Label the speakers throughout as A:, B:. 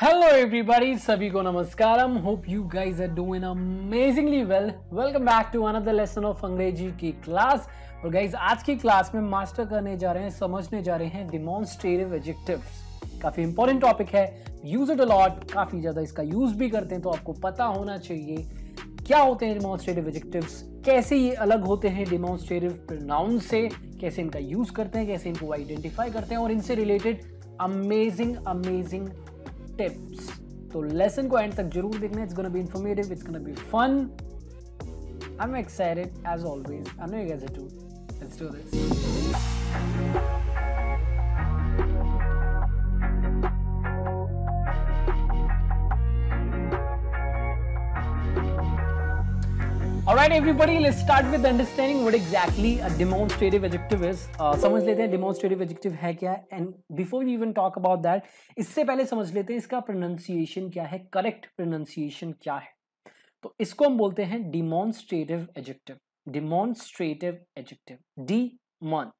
A: Hello everybody सभी को नमस्कार हम hope you guys are doing amazingly well welcome back to another lesson of Angrezi की क्लास और गाइस आज की क्लास में मास्टर करने जा रहे हैं समझने जा रहे हैं डिमोन्स्ट्रेटिव एडजेक्टिव्स काफी इंपॉर्टेंट टॉपिक है यूज इट अलॉट काफी ज्यादा इसका यूज भी करते हैं तो आपको पता होना चाहिए क्या होते हैं डिमोन्स्ट्रेटिव एडजेक्टिव्स कैसे ये अलग होते हैं डिमोन्स्ट्रेटिव प्रोनाउन से कैसे इनका यूज करते हैं कैसे इनको आइडेंटिफाई करते हैं और इनसे रिलेटेड अमेजिंग अमेजिंग टिप्स तो लेसन को एंड तक जरूर देखना it's gonna be informative it's gonna be fun I am excited as always I know you guys too let's do this Alright everybody, let's start with understanding what exactly a demonstrative adjective is. समझ लेते हैं demonstrative adjective है क्या and before we even talk about that, इससे पहले समझ लेते हैं इसका pronunciation क्या है correct pronunciation क्या है तो इसको हम बोलते हैं demonstrative adjective. Demonstrative adjective. Demon.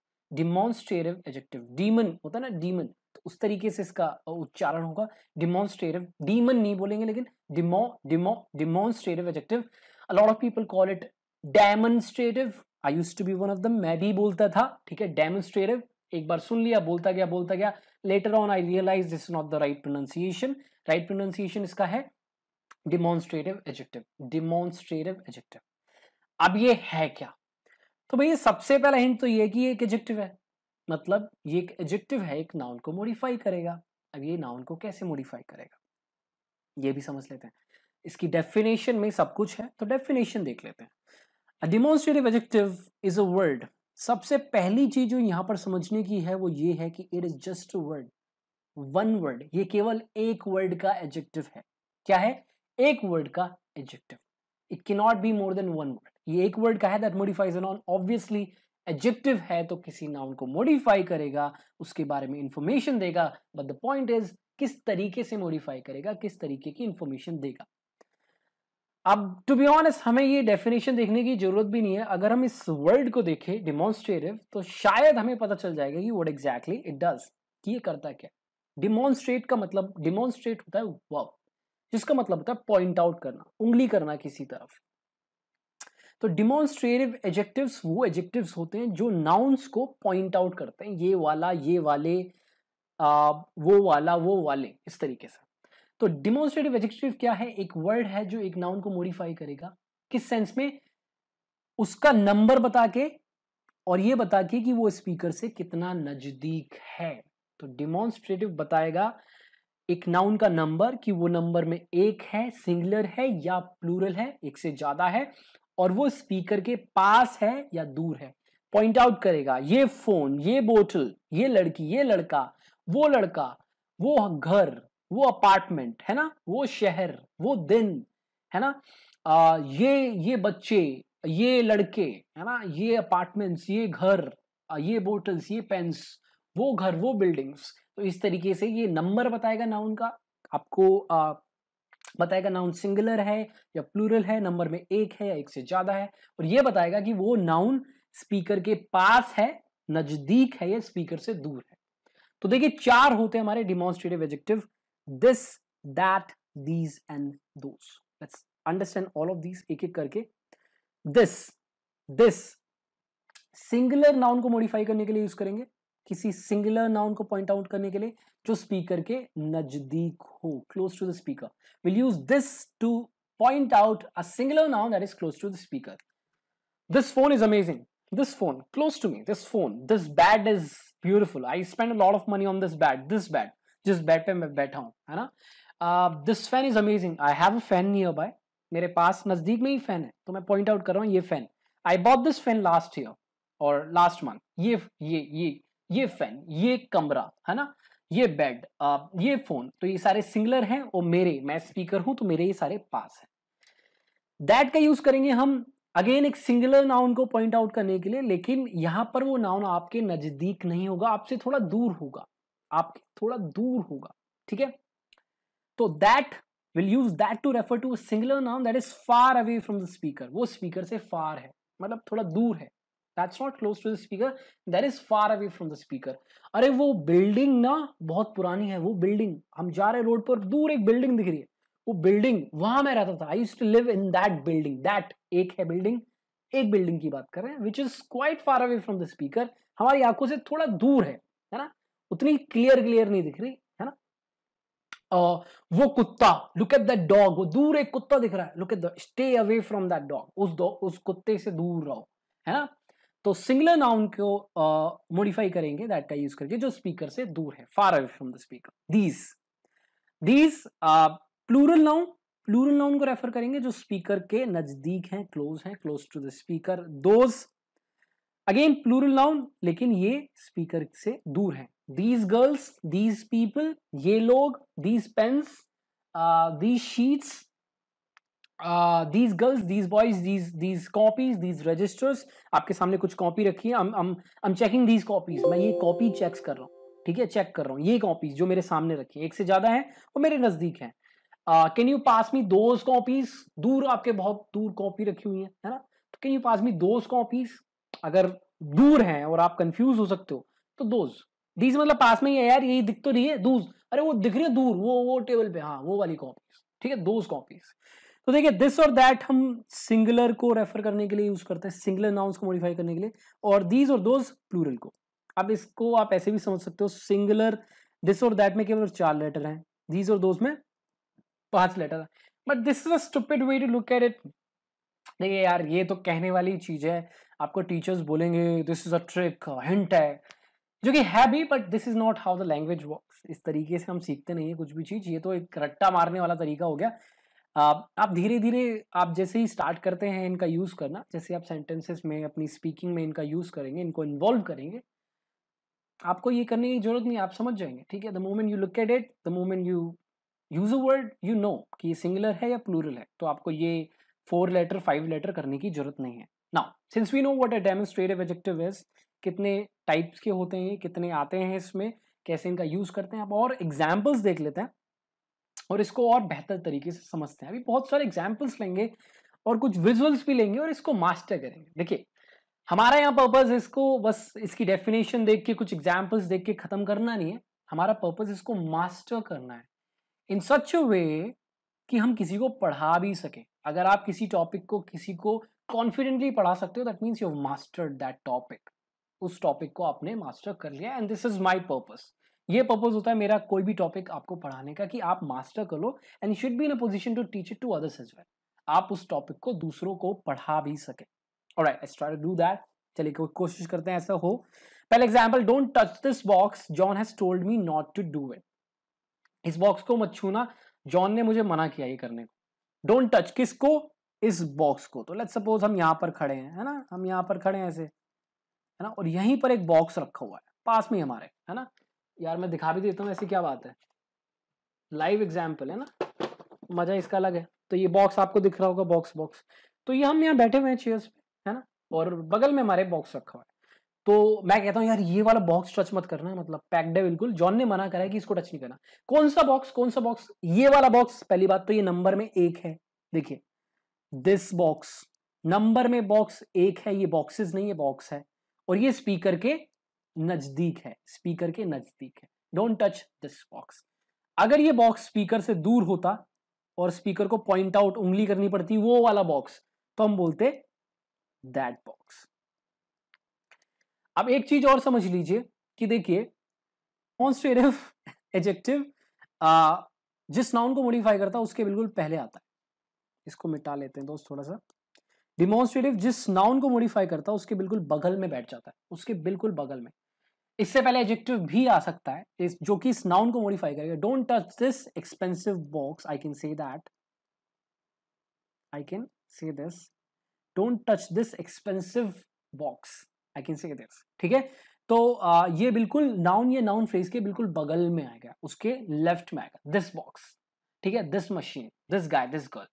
A: Demonstrative adjective. Demon होता है ना demon. तो उस तरीके से इसका उच्चारण होगा demonstrative. demon नहीं बोलेंगे लेकिन demo demo demonstrative adjective. a lot of people call it demonstrative I use to be one of them मैं भी बोलता था ठीक है डेमोन्स्ट्रेटिव एक बार सुन bolta gaya गया बोलता गया later on I realise this not the right pronunciation right pronunciation इसका है demonstrative adjective डिमॉन्स्ट्रेटिव एजेक्टिव अब ये है क्या तो भैया सबसे पहला हिंट तो ये कि एक एजेक्टिव है मतलब ये एक एजेक्टिव है एक नाउन को मॉडिफाई करेगा अब ये नाउन को कैसे मॉडिफाई करेगा ये भी समझ लेते हैं इसकी डेफिनेशन में सब कुछ है तो डेफिनेशन देख लेते हैं a demonstrative adjective is a word सबसे पहली चीज जो यहाँ पर समझने की है वो ये है कि it is just a word one word ये केवल एक वर्ड का एडजेक्टिव है क्या है एक वर्ड का adjective it can not be more than one word ये एक वर्ड का है that modifies a noun obviously adjective है तो किसी नाउन को मॉडिफाई करेगा उसके बारे में इंफॉर्मेशन देगा बट द पॉइंट इज किस तरीके से मॉडिफाई करेगा किस तरीके की इंफॉर्मेशन देगा अब टू बी ऑनेस्ट हमें ये डेफिनेशन देखने की जरूरत भी नहीं है अगर हम इस वर्ड को देखें डिमॉन्स्ट्रेटिव तो शायद हमें पता चल जाएगा कि वट एग्जैक्टली इट डज कि ये करता क्या डिमॉन्स्ट्रेट का मतलब डिमॉन्स्ट्रेट होता है वाव जिसका मतलब होता है पॉइंट आउट करना उंगली करना किसी तरफ तो डिमॉन्स्ट्रेटिव एजेक्टिव वो एजेक्टिव होते हैं जो नाउन्स को पॉइंट आउट करते हैं ये वाला ये वाले आ, वो वाला वो वाले इस तरीके से तो डिमोन्स्ट्रेटिव एडजेक्टिव क्या है एक वर्ड है जो एक नाउन को मॉडिफाई करेगा किस सेंस में उसका नंबर बता के और ये बता के कि वो स्पीकर से कितना नजदीक है तो डिमोन्स्ट्रेटिव बताएगा एक नाउन का नंबर कि वो नंबर में एक है सिंगुलर है या प्लूरल है एक से ज्यादा है और वो स्पीकर के पास है या दूर है पॉइंट आउट करेगा ये फोन ये बोतल ये लड़की ये लड़का वो लड़का वो घर वो अपार्टमेंट है ना वो शहर वो दिन है ना आ, ये ये बच्चे ये लड़के है ना ये अपार्टमेंट्स ये घर ये बोटल्स ये पेंस वो घर वो बिल्डिंग्स तो इस तरीके से ये नंबर बताएगा नाउन का आपको आ, बताएगा नाउन सिंगुलर है या प्लूरल है नंबर में एक है या एक से ज्यादा है और ये बताएगा कि वो नाउन स्पीकर के पास है नजदीक है या स्पीकर से दूर है तो देखिए चार होते हैं हमारे demonstrative adjective this, that, these, and those. Let's understand all of these. Ek ek karke. This, this. Singular noun ko modify karne ke liye use Kisi singular noun ko point out karne ke liye. Jo speaker ke najdeek Close to the speaker. We'll use this to point out a singular noun that is close to the speaker. This phone is amazing. This phone, close to me. This phone. This bed is beautiful. I spend a lot of money on this bed. This bed. जिस bed पे मैं बैठा हूँ है ना this fan is amazing I have a fan nearby मेरे पास नज़दीक में ही फैन है तो मैं पॉइंट आउट कर रहा हूँ ये fan I bought this fan last year और लास्ट मंथ ये ये ये ये फैन ये कमरा है ना ये बेड ये फोन तो ये सारे सिंगलर हैं और मेरे मैं स्पीकर हूं तो मेरे ये सारे पास है दैट का यूज करेंगे हम अगेन एक सिंगुलर नाउन को पॉइंट आउट करने के लिए लेकिन यहां पर वो नाउन आपके नजदीक नहीं होगा आपसे थोड़ा दूर होगा आपके थोड़ा दूर होगा ठीक है तो that will use that to refer to singular noun that is far away from the speaker वो स्पीकर से फार है मतलब थोड़ा दूर है that's not close to the speaker that is far away from the speaker अरे वो building ना बहुत पुरानी है वो बिल्डिंग हम जा रहे रोड पर दूर एक बिल्डिंग दिख रही है वो बिल्डिंग वहां मैं रहता था I use to live in that building that एक है बिल्डिंग एक बिल्डिंग की बात कर रहे हैं which is quite far away from the speaker हमारी आंखों से थोड़ा दूर है है ना उतनी क्लियर क्लियर नहीं दिख रही है ना uh, वो कुत्ता लुक एट दैट डॉग वो दूर एक कुत्ता दिख रहा है look at the stay away from that dog उस दो, उस कुत्ते से दूर रहो है ना तो सिंगलर नाउन को मॉडिफाई करेंगे दैट का यूज करके जो स्पीकर से दूर है far away from the speaker these these plural noun plural noun को रेफर करेंगे जो स्पीकर के नजदीक हैं क्लोज हैं close to the speaker those again plural noun लेकिन ये स्पीकर से दूर है दीज गर्ल्स दीज पीपल ये लोग these pens these sheets these girls these boys these these copies these registers आपके सामने कुछ कॉपी रखी है चेकिंग दीज कॉपीज मैं ये कॉपी चेक कर रहा हूँ ठीक है चेक कर रहा हूँ ये कॉपीज जो मेरे सामने रखी है एक से ज्यादा है वो मेरे नजदीक है can you pass me those copies दूर आपके बहुत दूर कॉपी रखी हुई है ना can you pass me those copies अगर दूर हैं और आप कंफ्यूज हो सकते हो तो दोज दीज मतलब पास में ही है यार यही दिख तो रही है दूज अरे वो दिख रही है दूर वो वो टेबल पे हाँ वो वाली कॉपीज ठीक है दोज कॉपीज तो देखिए दिस और दैट हम सिंगुलर को रेफर करने के लिए यूज करते हैं सिंगुलर नाउन्स को मॉडिफाई करने के लिए और दीज और दोज प्लूरल को अब इसको आप ऐसे भी समझ सकते हो सिंगुलर दिस और दैट में केवल चार लेटर हैं दीज और दोज में पांच letter but this is a stupid way to look at it देखिए यार ये तो कहने वाली चीज है आपको टीचर्स बोलेंगे this is a trick hint है जो कि है भी but this is not how the language work इस तरीके से हम सीखते नहीं है कुछ भी चीज ये तो एक रट्टा मारने वाला तरीका हो गया आप आप धीरे धीरे आप जैसे ही स्टार्ट करते हैं इनका यूज़ करना जैसे आप सेंटेंसेस में अपनी स्पीकिंग में इनका यूज़ करेंगे इनको इन्वॉल्व करेंगे आपको ये करने की जरूरत नहीं आप समझ जाएंगे ठीक है the moment you look at it the moment you use a word you know कि ये सिंगुलर है या प्लूरल है तो आपको ये फोर लेटर फाइव लेटर करने की जरूरत नहीं है now since we know what a demonstrative adjective is कितने टाइप्स के होते हैं कितने आते हैं इसमें कैसे इनका यूज करते हैं आप और एग्जाम्पल्स देख लेते हैं और इसको और बेहतर तरीके से समझते हैं अभी बहुत सारे एग्जाम्पल्स लेंगे और कुछ विजुअल्स भी लेंगे और इसको मास्टर करेंगे देखिए हमारा यहाँ पर्पज इसको बस इसकी डेफिनेशन देख के कुछ एग्जाम्पल्स देख के खत्म करना नहीं है हमारा पर्पज इसको मास्टर करना है इन सच अ वे कि हम किसी को पढ़ा भी सकें अगर आप किसी टॉपिक को किसी को कॉन्फिडेंटली पढ़ा सकते हो that means you mastered that topic उस टॉपिक को आपने मास्टर कर लिया and this is my purpose ये पर्पज होता है मेरा कोई भी टॉपिक आपको पढ़ाने का कि आप मास्टर कर लो and should be in a position to teach it to others as well आप उस टॉपिक को दूसरों को पढ़ा भी सके और डू दैट चलिए कोशिश करते हैं ऐसा हो पहले example don't touch this box John has told me not to do it इस बॉक्स को मत छूना जॉन ने मुझे मना किया ये करने को डोंट टच किसको इस बॉक्स को तो लेट्स सपोज हम यहाँ पर खड़े हैं है ना हम यहाँ पर खड़े हैं ऐसे है ना और यहीं पर एक बॉक्स रखा हुआ है पास में हमारे है ना यार मैं दिखा भी देता हूँ ऐसी क्या बात है लाइव एग्जाम्पल है ना मजा इसका अलग है तो ये बॉक्स आपको दिख रहा होगा बॉक्स बॉक्स तो ये हम यहाँ बैठे हुए हैं चेयर्स पे है ना और बगल में हमारे बॉक्स रखा हुआ है तो मैं कहता हूँ यार ये वाला बॉक्स टच मत करना मतलब पैक्ड है बिल्कुल जॉन ने मना करा है कि इसको टच नहीं करना कौन सा बॉक्स कौन सा बॉक्स ये वाला बॉक्स पहली बात तो ये नंबर में एक है देखिए दिस बॉक्स नंबर में बॉक्स एक है ये बॉक्सेस नहीं ये बॉक्स है और ये स्पीकर के नजदीक है स्पीकर के नजदीक है डोंट टच दिस बॉक्स अगर ये बॉक्स स्पीकर से दूर होता और स्पीकर को पॉइंट आउट उंगली करनी पड़ती वो वाला बॉक्स तो हम बोलते दैट बॉक्स अब एक चीज और समझ लीजिए कि देखिए कॉन्स्टेटिव एजेक्टिव जिस नाउन को मॉडिफाई करता है उसके बिल्कुल पहले आता है इसको मिटा लेते हैं दोस्त थोड़ा सा डिमोन्स्ट्रेटिव जिस नाउन को मॉडिफाई करता है उसके बिल्कुल बगल में बैठ जाता है उसके बिल्कुल बगल में इससे पहले एजेक्टिव भी आ सकता है इस जो कि इस नाउन को मॉडिफाई करेगा don't touch this expensive box I can say that I can say this don't touch this expensive box I can say this ठीक है तो आ, ये बिल्कुल नाउन या नाउन फ्रेज के बिल्कुल बगल में आएगा उसके लेफ्ट में आएगा दिस बॉक्स ठीक है this machine this guy this girl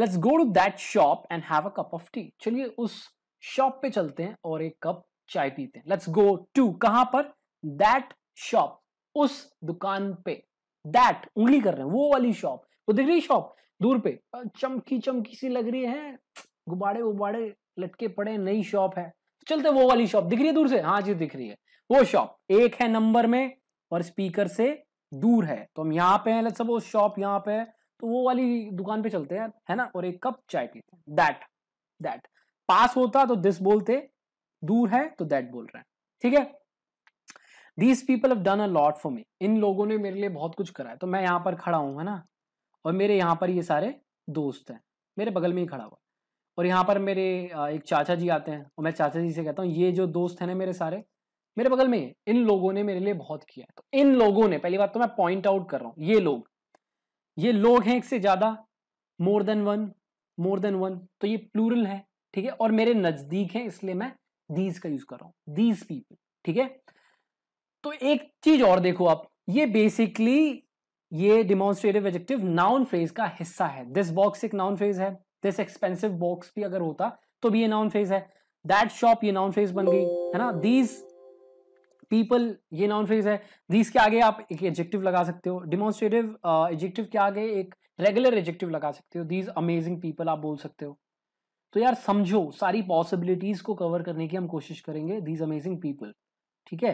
A: let's go to that shop and have a cup of tea चलिए उस शॉप पे चलते हैं और एक कप चाय पीते हैं लेट्स गो टू कहां पर दैट शॉप उस दुकान पे दैट उंगली कर रहे हैं वो वाली शॉप वो दिख रही शॉप दूर पे चमकी चमकी सी लग रही है गुब्बारे उबाड़े लटके पड़े नई शॉप है चलते वो वाली शॉप दिख रही है दूर से हाँ जी दिख रही है वो शॉप एक है नंबर में और स्पीकर से दूर है तो हम यहाँ पे हैं सब वो शॉप यहाँ पे है तो वो वाली दुकान पे चलते हैं है ना और एक कप चाय पीते हैं दैट दैट पास होता तो दिस बोलते दूर है तो दैट बोल रहे हैं ठीक है these people have done a lot for me इन लोगों ने मेरे लिए बहुत कुछ करा है तो मैं यहाँ पर खड़ा हूँ है ना और मेरे यहाँ पर ये सारे दोस्त हैं मेरे बगल में ही खड़ा हुआ और यहाँ पर मेरे एक चाचा जी आते हैं और मैं चाचा जी से कहता हूँ ये जो दोस्त है ना मेरे सारे मेरे बगल में इन लोगों ने मेरे लिए बहुत किया है तो इन लोगों ने पहली बात तो मैं पॉइंट आउट कर रहा हूँ ये लोग ये लोग हैं एक से ज़्यादा more than one more than one तो ये प्लूरल है ठीक है और मेरे नज़दीक है इसलिए मैं दीज का यूज़ कर रहा हूँ दीज पीपल ठीक है तो एक चीज़ और देखो आप ये बेसिकली ये डिमॉन्स्ट्रेटिव एजेक्टिव नाउन फ्रेज का हिस्सा है दिस बॉक्स एक नाउन फ्रेज है दिस एक्सपेंसिव बॉक्स भी अगर होता तो भी ये नाउन फेज है दैट शॉप ये नाउन फेज बन गई है ना दीज पीपल ये नाउन फेज है दीज के आगे आप एक एडजेक्टिव लगा सकते हो डिमोन्स्ट्रेटिव एडजेक्टिव uh, के आगे एक रेगुलर एडजेक्टिव लगा सकते हो दीज अमेजिंग पीपल आप बोल सकते हो तो यार समझो सारी पॉसिबिलिटीज को कवर करने की हम कोशिश करेंगे दीज अमेजिंग पीपल ठीक है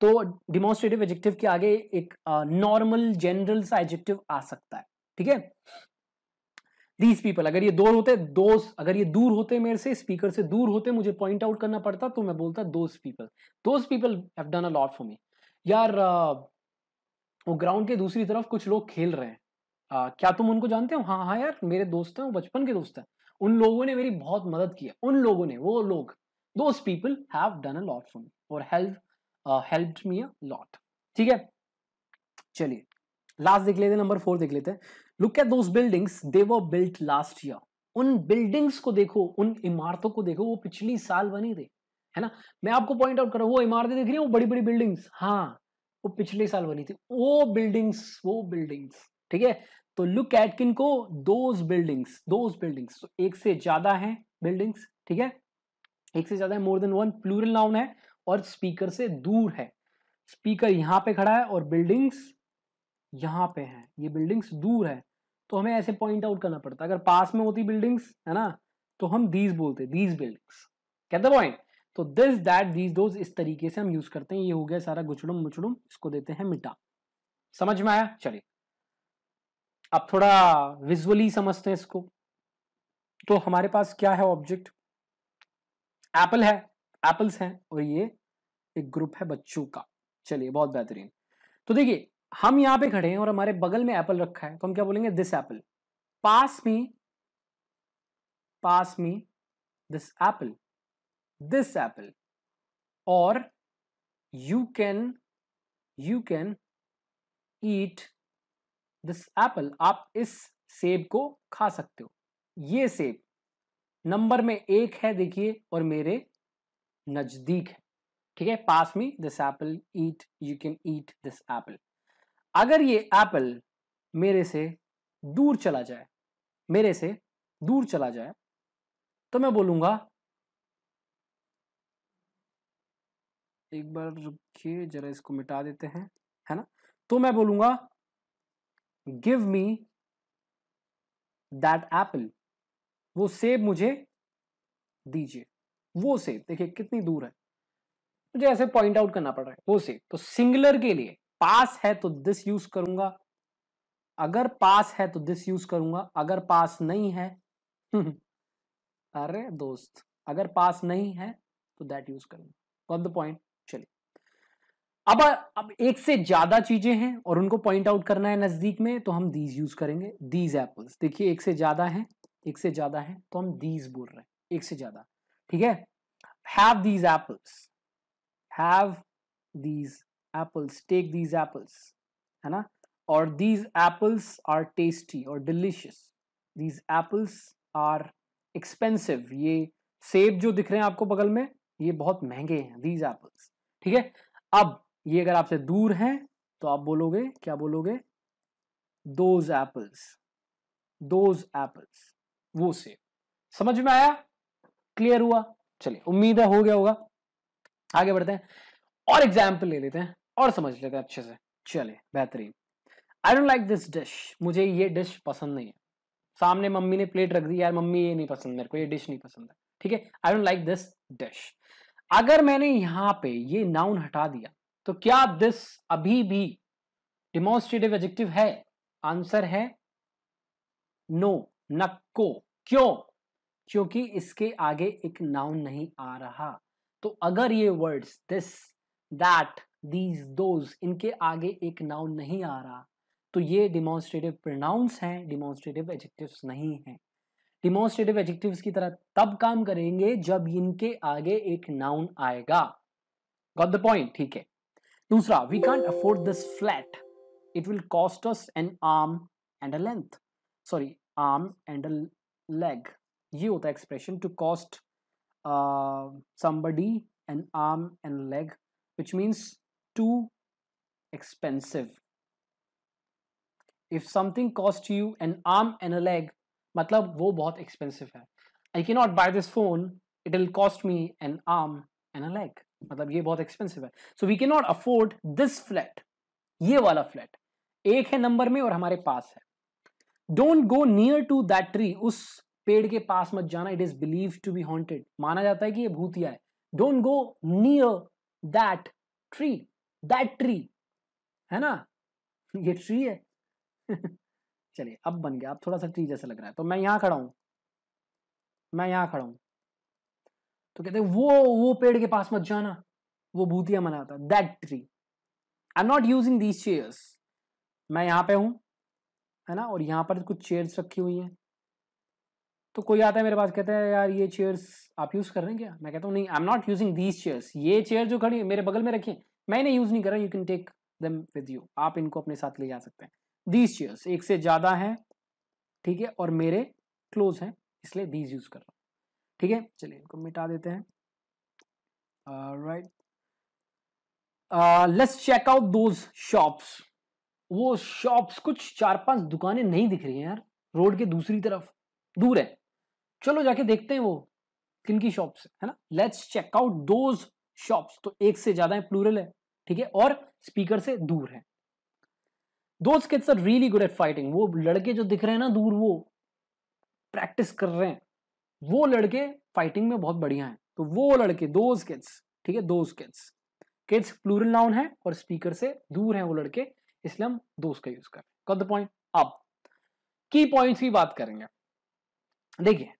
A: तो डिमोन्स्ट्रेटिव एडजेक्टिव के आगे एक नॉर्मल uh, जनरल सा एडजेक्टिव आ सकता है ठीक है दीज पीपल अगर ये दो होते दोस्त अगर ये दूर होते मेरे से स्पीकर से दूर होते मुझे पॉइंट आउट करना पड़ता तो मैं बोलता those people those people have done a lot for me यार वो ग्राउंड के दूसरी तरफ कुछ लोग खेल रहे हैं आ, क्या तुम उनको जानते हो हाँ हाँ यार मेरे दोस्त हैं वो बचपन के दोस्त हैं उन लोगों ने मेरी बहुत मदद की है उन लोगों ने वो लोग those people have done a lot for me और help help me a lot ठीक है चलिए लास्ट देख लेते हैं नंबर फोर देख लेते हैं look at those buildings they were built last year उन बिल्डिंग्स को देखो उन इमारतों को देखो वो पिछली साल बनी थी है ना मैं आपको पॉइंट आउट कर रहा हूँ वो इमारतें देख रही हूँ बड़ी बड़ी बिल्डिंग्स हाँ वो पिछले साल बनी थी वो बिल्डिंग्स वो बिल्डिंग्स ठीक है तो लुक एट किन को दोज बिल्डिंग्स दोज बिल्डिंग्स तो एक से ज्यादा है बिल्डिंग्स ठीक है एक से ज्यादा है more than one plural noun है और स्पीकर से दूर है स्पीकर यहाँ पे खड़ा है और बिल्डिंग्स यहाँ पे है ये बिल्डिंग्स दूर है तो हमें ऐसे पॉइंट आउट करना पड़ता है अगर पास में होती बिल्डिंग्स है ना तो हम दीज बोलते दीज बिल्डिंग्स कहते पॉइंट तो दिस दैट दीज दो इस तरीके से हम यूज करते हैं ये हो गया सारा गुचड़ुम मुचड़ुम इसको देते हैं मिटा समझ में आया चलिए अब थोड़ा विजुअली समझते हैं इसको तो हमारे पास क्या है ऑब्जेक्ट एप्पल है एप्पल्स हैं और ये एक ग्रुप है बच्चों का चलिए बहुत बेहतरीन तो देखिए हम यहां पे खड़े हैं और हमारे बगल में एप्पल रखा है तो हम क्या बोलेंगे this apple pass me pass me this apple this apple और you can you can eat this apple आप इस सेब को खा सकते हो ये सेब नंबर में एक है देखिए और मेरे नजदीक है ठीक है pass me this apple eat you can eat this apple अगर ये एप्पल मेरे से दूर चला जाए मेरे से दूर चला जाए तो मैं बोलूंगा एक बार रुकिए जरा इसको मिटा देते हैं है ना तो मैं बोलूंगा गिव मी दैट एप्पल वो सेब मुझे दीजिए वो सेब देखिए कितनी दूर है मुझे ऐसे पॉइंट आउट करना पड़ रहा है वो सेब तो सिंगुलर के लिए पास है तो दिस यूज करूंगा अगर पास है तो दिस यूज करूंगा अगर पास नहीं है अरे दोस्त अगर पास नहीं है तो दैट यूज करूंगा गॉट द पॉइंट चलिए अब अब एक से ज्यादा चीजें हैं और उनको पॉइंट आउट करना है नजदीक में तो हम दीज यूज करेंगे दीज एप्पल्स देखिए एक से ज्यादा है एक से ज्यादा है तो हम दीज बोल रहे हैं एक से ज्यादा ठीक है have these apples have these apples take these apples है ना और दीज एप्पल्स आर टेस्टी और delicious these apples are expensive ये सेब जो दिख रहे हैं आपको बगल में ये बहुत महंगे हैं दीज एप्पल्स ठीक है अब ये अगर आपसे दूर हैं तो आप बोलोगे क्या बोलोगे दोज एप्पल्स दोज एप्पल्स वो सेब समझ में आया क्लियर हुआ चलिए उम्मीद है हो गया होगा आगे बढ़ते हैं और एग्जाम्पल ले लेते हैं और समझ लेते हैं अच्छे से चलिए बेहतरीन I don't like this dish मुझे ये डिश पसंद नहीं है सामने मम्मी ने प्लेट रख दी यार मम्मी ये नहीं पसंद मेरे को ये डिश नहीं पसंद है ठीक है I don't like this dish अगर मैंने यहां पे ये नाउन हटा दिया तो क्या दिस अभी भी डिमोन्स्ट्रेटिव एडजेक्टिव है आंसर है नो नक्को क्यों क्योंकि इसके आगे एक नाउन नहीं आ रहा तो अगर ये words this that these those इनके आगे एक नाउन नहीं आ रहा तो ये डिमॉन्स्ट्रेटिव प्रोनाउंस हैं डिमॉन्स्ट्रेटिव एडजेक्टिव्स नहीं हैं डिमॉन्स्ट्रेटिव एडजेक्टिव्स की तरह तब काम करेंगे जब इनके आगे एक नाउन आएगा गॉट द पॉइंट ठीक है दूसरा we can't afford this flat it will cost us an arm and a length sorry arm and a leg ये होता है expression to cost somebody an arm and leg which means too expensive if something costs you an arm and a leg मतलब वो बहुत expensive है I can not this phone it will cost me me arm and and leg मतलब ये बहुत expensive है so we can not afford this ये वाला फ्लैट एक है नंबर में और हमारे पास है don't go near to that tree उस पेड़ के पास मत जाना it is believe to be haunted माना जाता है कि ये भूतिया है don't go near that tree that tree है ना ये ट्री है चलिए अब बन गया अब थोड़ा सा ट्री जैसा लग रहा है तो मैं यहां खड़ा हूं मैं यहां खड़ा हूं तो कहते हैं वो वो पेड़ के पास मत जाना वो भूतिया मनाता that tree I am not using these chairs मैं यहां पे हूं है ना और यहां पर कुछ चेयर्स रखी हुई हैं तो कोई आता है मेरे पास कहता है यार ये चेयर्स आप यूज़ कर रहे हैं क्या मैं कहता हूँ नहीं I am not using these chairs ये चेयर जो खड़ी है मेरे बगल में रखी है मैंने यूज नहीं कर रहा you can take them with you आप इनको अपने साथ ले जा सकते हैं दीज चेयर्स एक से ज्यादा हैं ठीक है और मेरे क्लोज हैं इसलिए दीज यूज कर रहा हूँ ठीक है चलिए इनको मिटा देते हैं right let's check out those shops वो शॉप्स कुछ चार पांच दुकानें नहीं दिख रही हैं यार रोड के दूसरी तरफ दूर है चलो जाके देखते हैं वो किन की शॉप्स है ना let's check out those shops तो एक से ज्यादा है प्लूरल है ठीक है और स्पीकर से दूर है those kids are really good at fighting वो लड़के जो दिख रहे हैं ना दूर वो प्रैक्टिस कर रहे हैं वो लड़के फाइटिंग में बहुत बढ़िया हैं तो वो लड़के दो स्किट्स ठीक है दो स्किट्स किट्स प्लूरल नाउन है और स्पीकर से दूर है वो लड़के इसलिए हम दोस्त का यूज करें रहे द पॉइंट अब की पॉइंट्स की बात करेंगे देखिए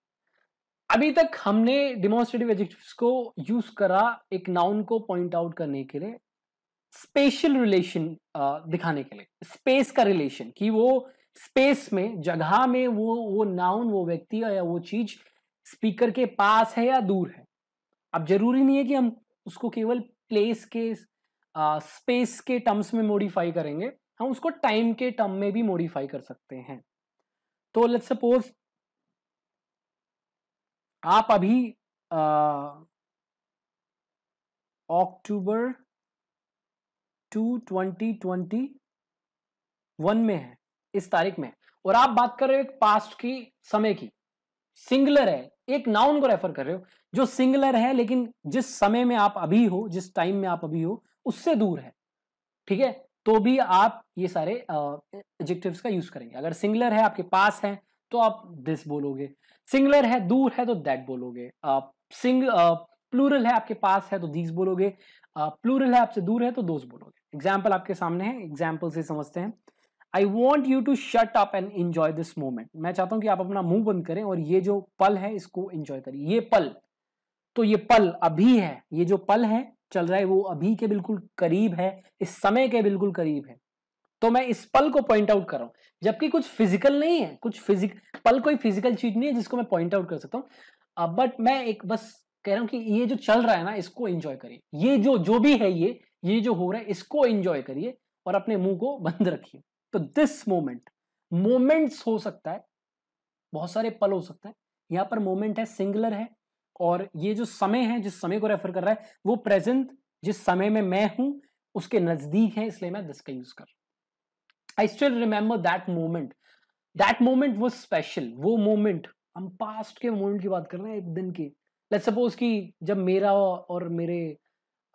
A: अभी तक हमने डिमोन्स्ट्रेटिव एडजेक्टिव्स को यूज करा एक नाउन को पॉइंट आउट करने के लिए स्पेशल रिलेशन uh, दिखाने के लिए स्पेस का रिलेशन कि वो स्पेस में जगह में वो वो नाउन वो व्यक्ति या वो चीज स्पीकर के पास है या दूर है अब जरूरी नहीं है कि हम उसको केवल प्लेस के स्पेस uh, के टर्म्स में मॉडिफाई करेंगे हम उसको टाइम के टर्म में भी मॉडिफाई कर सकते हैं तो लेट सपोज आप अभी October uh, two twenty twenty one में है इस तारीख में और आप बात कर रहे हो एक पास्ट की समय की सिंगलर है एक नाउन को रेफर कर रहे हो जो सिंगलर है लेकिन जिस समय में आप अभी हो जिस टाइम में आप अभी हो उससे दूर है ठीक है तो भी आप ये सारे एडजेक्टिव्स का यूज करेंगे अगर सिंगलर है आपके पास है तो आप दिस बोलोगे सिंगलर है दूर है तो दैट बोलोगे आप सिंग प्लूरल है आपके पास है तो दीज बोलोगे प्लूरल है आपसे दूर है तो दोस्त बोलोगे एग्जाम्पल आपके सामने है एग्जाम्पल से समझते हैं I want you to shut up and enjoy this moment मैं चाहता हूं कि आप अपना मुंह बंद करें और ये जो पल है इसको एंजॉय करें ये पल तो ये पल अभी है ये जो पल है चल रहा है वो अभी के बिल्कुल करीब है इस समय के बिल्कुल करीब है तो मैं इस पल को पॉइंट आउट कर रहा हूं जबकि कुछ फिजिकल नहीं है कुछ फिजिक पल कोई फिजिकल चीज नहीं है जिसको मैं पॉइंट आउट कर सकता हूं बट मैं एक बस कह रहा हूँ कि ये जो चल रहा है ना इसको एंजॉय करिए ये जो जो भी है ये ये जो हो रहा है इसको एंजॉय करिए और अपने मुंह को बंद रखिए तो दिस मोमेंट मोमेंट्स हो सकता है बहुत सारे पल हो सकता है यहाँ पर मोमेंट है सिंगुलर है और ये जो समय है जिस समय को रेफर कर रहा है वो प्रेजेंट जिस समय में मैं हूं उसके नजदीक है इसलिए मैं दिस का यूज कर I still remember that moment that moment वो स्पेशल वो मोमेंट हम पास्ट के मोमेंट की बात कर रहे हैं एक दिन की लेट्स सपोज कि जब मेरा और मेरे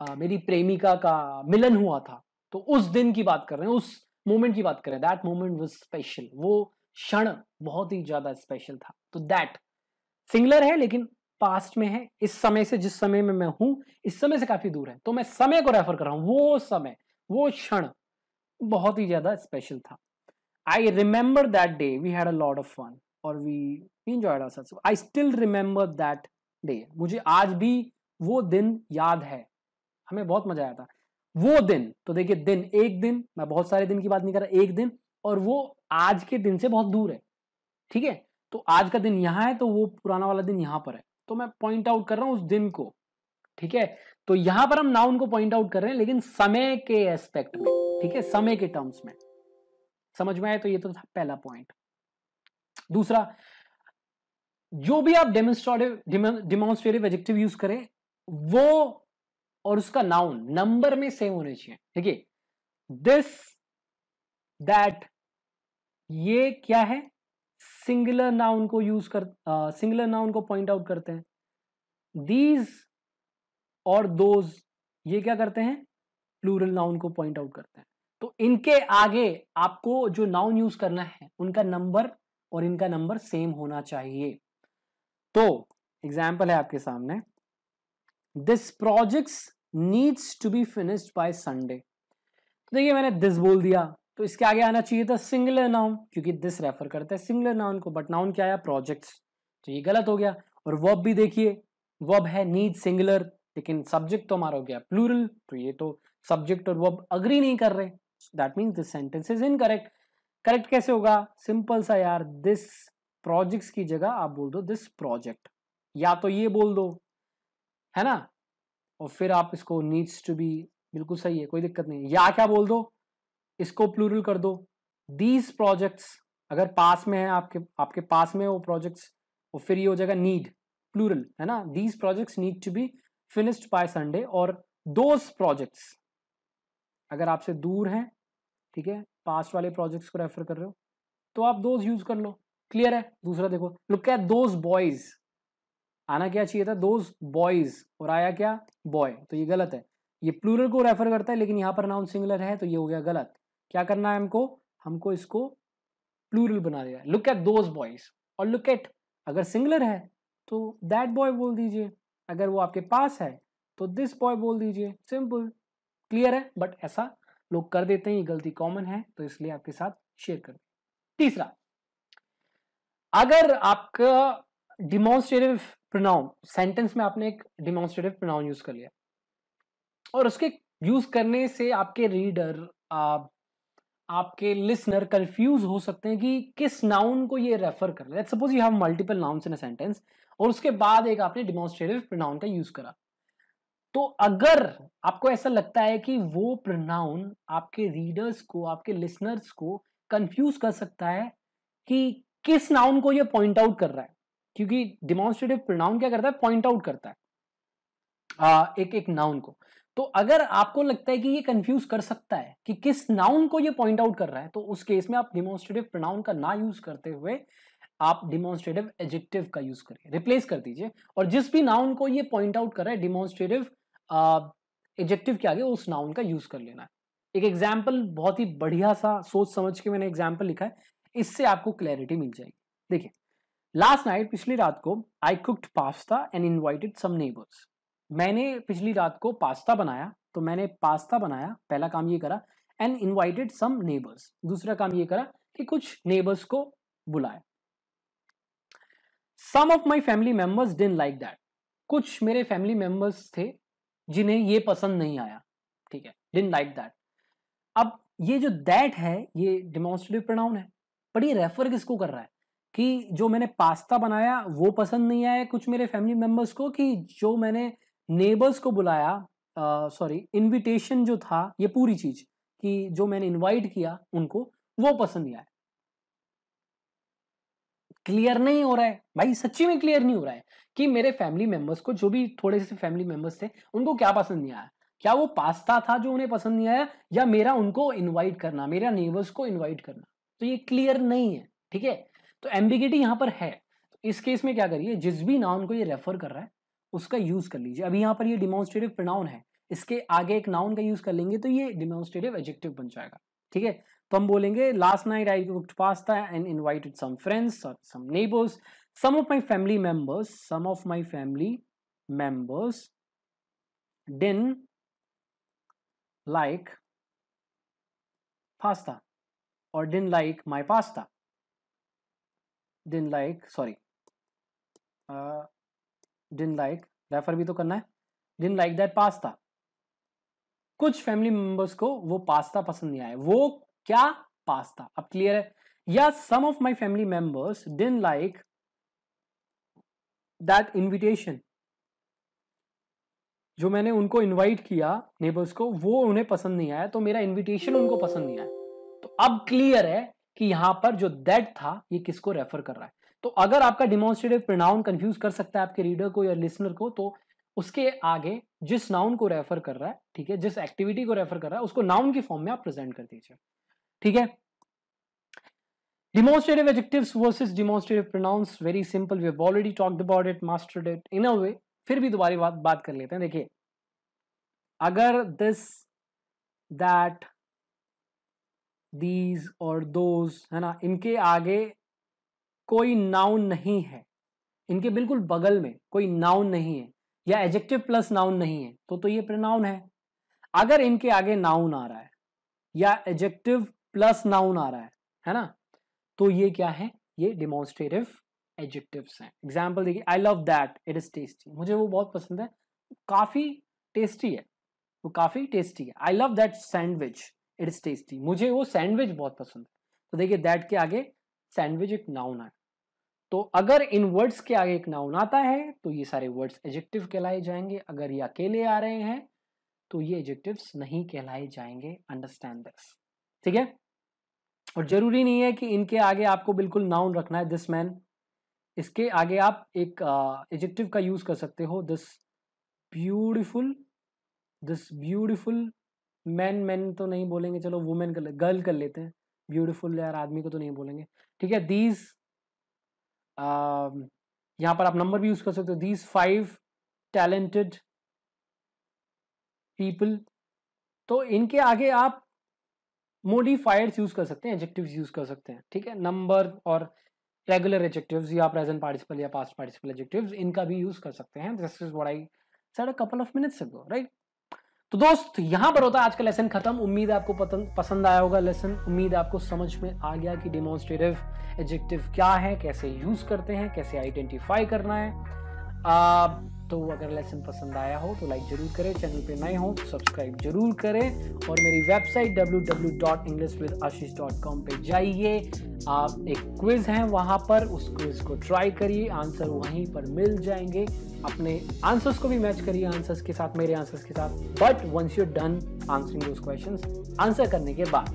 A: आ, मेरी प्रेमिका का मिलन हुआ था तो उस दिन की बात कर रहे हैं उस मोमेंट की बात कर रहे हैं दैट मोमेंट वॉज स्पेशल वो क्षण बहुत ही ज्यादा स्पेशल था तो दैट सिंगलर है लेकिन पास्ट में है इस समय से जिस समय में मैं हूं इस समय से काफी दूर है तो मैं समय को रेफर कर रहा हूं वो समय वो क्षण बहुत ही ज्यादा स्पेशल था I remember that day we had a lot of fun और we enjoyed I still remember that day मुझे आज भी वो दिन याद है हमें बहुत मजा आया था वो दिन तो देखिए दिन एक दिन मैं बहुत सारे दिन की बात नहीं कर रहा एक दिन और वो आज के दिन से बहुत दूर है ठीक है तो आज का दिन यहां है तो वो पुराना वाला दिन यहां पर है तो मैं पॉइंट आउट कर रहा हूं उस दिन को ठीक है तो यहां पर हम नाउन को पॉइंट आउट कर रहे हैं लेकिन समय के एस्पेक्ट में ठीक है समय के टर्म्स में समझ में आए तो ये तो था पहला पॉइंट दूसरा जो भी आप डेमोस्ट्रेटिव डिमोन्स्ट्रेटिव एडजेक्टिव यूज करें वो और उसका नाउन नंबर में सेम होने चाहिए ठीक है दिस दैट ये क्या है सिंगुलर नाउन को यूज कर सिंगुलर नाउन को पॉइंट आउट करते हैं दीज और दोज ये क्या करते हैं प्लूरल नाउन को पॉइंट आउट करते हैं तो इनके आगे आपको जो नाउन यूज करना है उनका नंबर और इनका नंबर सेम होना चाहिए तो एग्जाम्पल है आपके सामने this project needs to be finished by Sunday देखिए मैंने दिस बोल दिया तो इसके आगे आना चाहिए था सिंगलर नाउन क्योंकि दिस रेफर करता है सिंगलर नाउन को बट नाउन क्या आया प्रोजेक्ट्स तो ये गलत हो गया और वब भी देखिए वब है नीड सिंगलर लेकिन सब्जेक्ट तो हमारा हो गया प्लूरल तो ये तो सब्जेक्ट और वब अग्री नहीं कर रहे that mean this sentence is incorrect correct कैसे होगा सिंपल सा यार दिस प्रोजेक्ट्स की जगह आप बोल दो दिस प्रोजेक्ट या तो ये बोल दो है ना और फिर आप इसको नीड्स टू बी बिल्कुल सही है कोई दिक्कत नहीं या क्या बोल दो इसको प्लूरल कर दो दीज प्रोजेक्ट्स अगर पास में है आपके आपके पास में वो प्रोजेक्ट्स और फिर ये हो जाएगा नीड प्लूरल है ना these projects need to be finished by Sunday और दोज प्रोजेक्ट्स अगर आपसे दूर हैं ठीक है पास वाले प्रोजेक्ट्स को रेफर कर रहे हो तो आप दोज यूज कर लो क्लियर है दूसरा देखो लुक क्या दोज बॉयज आना क्या चाहिए था दोज बॉयज और आया क्या बॉय तो ये गलत है ये प्लूरल को रेफर करता है लेकिन यहाँ पर नाउन सिंगुलर है तो ये हो गया गलत क्या करना है हमको हमको इसको प्लूरल बना दिया लुक एट दोज बॉयज और लुक एट अगर सिंगुलर है तो दैट बॉय बोल दीजिए अगर वो आपके पास है तो दिस बॉय बोल दीजिए सिंपल क्लियर है बट ऐसा लोग कर देते हैं ये गलती कॉमन है तो इसलिए आपके साथ शेयर कर तीसरा अगर आपका डिमॉन्स्ट्रेटिव प्रोनाउन सेंटेंस में आपने एक डिमॉन्स्ट्रेटिव प्रोनाउन यूज कर लिया और उसके यूज करने से आपके रीडर आप, आपके लिसनर कंफ्यूज हो सकते हैं कि किस नाउन को ये रेफर कर रहे हैं suppose you have multiple nouns in a sentence और उसके बाद एक आपने डिमॉन्स्ट्रेटिव प्रोनाउन का यूज करा तो अगर आपको ऐसा लगता है कि वो प्रोनाउन आपके रीडर्स को आपके लिसनर्स को कंफ्यूज कर सकता है कि किस नाउन को ये पॉइंट आउट कर रहा है क्योंकि डिमॉन्स्ट्रेटिव प्रोनाउन क्या करता है पॉइंट आउट करता है आ, एक एक नाउन को तो अगर आपको लगता है कि ये कंफ्यूज कर सकता है कि किस नाउन को ये पॉइंट आउट कर रहा है तो उस केस में आप डिमॉन्स्ट्रेटिव प्रोनाउन का ना यूज करते हुए आप डिमॉन्स्ट्रेटिव एजेक्टिव का यूज करिए रिप्लेस कर दीजिए और जिस भी नाउन को ये पॉइंट आउट कर रहा है डिमॉन्स्ट्रेटिव एजेक्टिव के आगे उस नाउन का यूज कर लेना है एक एग्जाम्पल बहुत ही बढ़िया सा सोच समझ के मैंने एग्जाम्पल लिखा है इससे आपको क्लैरिटी मिल जाएगी देखिए लास्ट नाइट पिछली रात को I cooked pasta and invited some neighbours मैंने पिछली रात को पास्ता बनाया तो मैंने पास्ता बनाया पहला काम ये करा एंड इन्वाइटेड सम नेबर्स दूसरा काम ये करा कि कुछ नेबर्स को बुलाया some of my family members didn't like that कुछ मेरे फैमिली मेम्बर्स थे जिन्हें ये पसंद नहीं आया ठीक है डिन लाइक दैट अब ये जो दैट है ये डिमॉन्स्ट्रेटिव प्रोनाउन है बट ये रेफर किसको कर रहा है कि जो मैंने पास्ता बनाया वो पसंद नहीं आया कुछ मेरे फैमिली मेंबर्स को कि जो मैंने नेबर्स को बुलाया सॉरी इनविटेशन जो था ये पूरी चीज कि जो मैंने इनवाइट किया उनको वो पसंद नहीं आया क्लियर नहीं हो रहा है भाई सच्ची में क्लियर नहीं हो रहा है कि मेरे फैमिली मेंबर्स को जो भी थोड़े से फैमिली मेंबर्स थे उनको क्या पसंद नहीं आया क्या वो पास्ता था जो उन्हें पसंद नहीं आया या मेरा उनको इनवाइट करना मेरा नेबर्स को इनवाइट करना तो ये क्लियर नहीं है ठीक है तो एम्बिगिटी यहाँ पर है तो इस केस में क्या करिए जिस भी नाउन को ये रेफर कर रहा है उसका यूज कर लीजिए अभी यहाँ पर ये डिमॉन्स्ट्रेटिव प्रोनाउन है इसके आगे एक नाउन का यूज कर लेंगे तो ये डिमॉन्स्ट्रेटिव एडजेक्टिव बन जाएगा ठीक है तो हम बोलेंगे last night I cooked pasta and invited some friends और some neighbours some of my family members some of my family members didn't like pasta or didn't like my pasta didn't like sorry uh, didn't like refer भी तो करना है didn't like that pasta कुछ family members को वो pasta पसंद नहीं आया वो क्या पास्ता अब क्लियर है या some of my family members didn't like that invitation जो मैंने उनको इनवाइट किया नेबर्स को वो उन्हें पसंद नहीं आया तो मेरा इनविटेशन उनको पसंद नहीं आया अब क्लियर है कि यहां पर जो दैट था ये किसको रेफर कर रहा है तो अगर आपका डिमोन्स्ट्रेटिव प्रोनाउन कंफ्यूज कर सकता है आपके रीडर को या लिसनर को तो उसके आगे जिस नाउन को रेफर कर रहा है ठीक है जिस एक्टिविटी को रेफर कर रहा है उसको नाउन की फॉर्म में आप प्रेजेंट कर दीजिए ठीक है demonstrative adjective versus demonstrative pronouns very simple we have already talked about it mastered it in a way फिर भी दोबारी बात बात कर लेते हैं देखिए अगर दिस दैट दीज और दोज है ना इनके आगे कोई नाउन नहीं है इनके बिल्कुल बगल में कोई नाउन नहीं है या एजेक्टिव प्लस नाउन नहीं है तो तो ये प्रोनाउन है अगर इनके आगे नाउन आ रहा है या एजेक्टिव प्लस नाउन आ रहा है है ना तो ये क्या है ये डिमोन्स्ट्रेटिव एजेक्टिव हैं एग्जाम्पल देखिए I love that it is tasty मुझे वो बहुत पसंद है काफ़ी टेस्टी है वो काफ़ी टेस्टी है I love that sandwich it's tasty मुझे वो सैंडविच बहुत पसंद है तो देखिए दैट के आगे सैंडविच एक नाउन आया तो अगर इन वर्ड्स के आगे एक नाउन आता है तो ये सारे वर्ड्स एजेक्टिव कहलाए जाएंगे अगर ये अकेले आ रहे हैं तो ये एजेक्टिव नहीं कहलाए जाएंगे अंडरस्टैंड दिस ठीक है और जरूरी नहीं है कि इनके आगे आपको बिल्कुल नाउन रखना है दिस मैन इसके आगे आप एक एजेक्टिव का यूज कर सकते हो this beautiful this beautiful man man तो नहीं बोलेंगे चलो वुमेन कर ले गर्ल कर लेते हैं ब्यूटीफुल यार आदमी को तो नहीं बोलेंगे ठीक है दीज um, यहाँ पर आप नंबर भी यूज कर सकते हो दीज फाइव टैलेंटेड पीपल तो इनके आगे आप मोडिफायर्स यूज कर सकते हैं एडजेक्टिव्स यूज कर सकते हैं ठीक है नंबर और रेगुलर एडजेक्टिव्स या प्रेजेंट पार्टिसिपल या पास्ट पार्टिसिपल एडजेक्टिव्स इनका भी यूज कर सकते हैं this is what I said a couple of minutes ago right तो दोस्त यहां पर होता है आज का लेसन खत्म उम्मीद आपको पसंद आया होगा लेसन उम्मीद आपको समझ में आ गया कि डेमोन्स्ट्रेटिव एडजेक्टिव क्या है कैसे यूज करते हैं कैसे आइडेंटिफाई करना है आप तो अगर लेसन पसंद आया हो तो लाइक जरूर करें चैनल पे नए हो तो सब्सक्राइब जरूर करें और मेरी वेबसाइट www.englishwithashish.com पे जाइए आप एक क्विज है वहाँ पर उस क्विज को ट्राई करिए आंसर वहीं पर मिल जाएंगे अपने आंसर्स को भी मैच करिए आंसर्स के साथ मेरे आंसर्स के साथ but once you done answering those question answer करने के बाद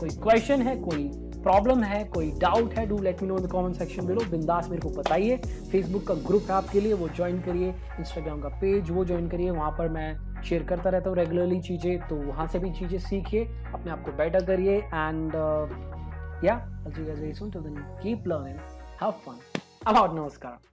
A: कोई क्वेश्चन है कोई प्रॉब्लम है कोई डाउट है do let me know in the comment section below बिंदास मेरे को बताइए फेसबुक का ग्रुप है आपके लिए वो ज्वाइन करिए इंस्टाग्राम का पेज वो ज्वाइन करिए वहाँ पर मैं शेयर करता रहता हूँ रेगुलरली चीज़ें तो वहाँ से भी चीज़ें सीखिए अपने आप को बेटर करिए एंड या keep learning have fun about नमस्कार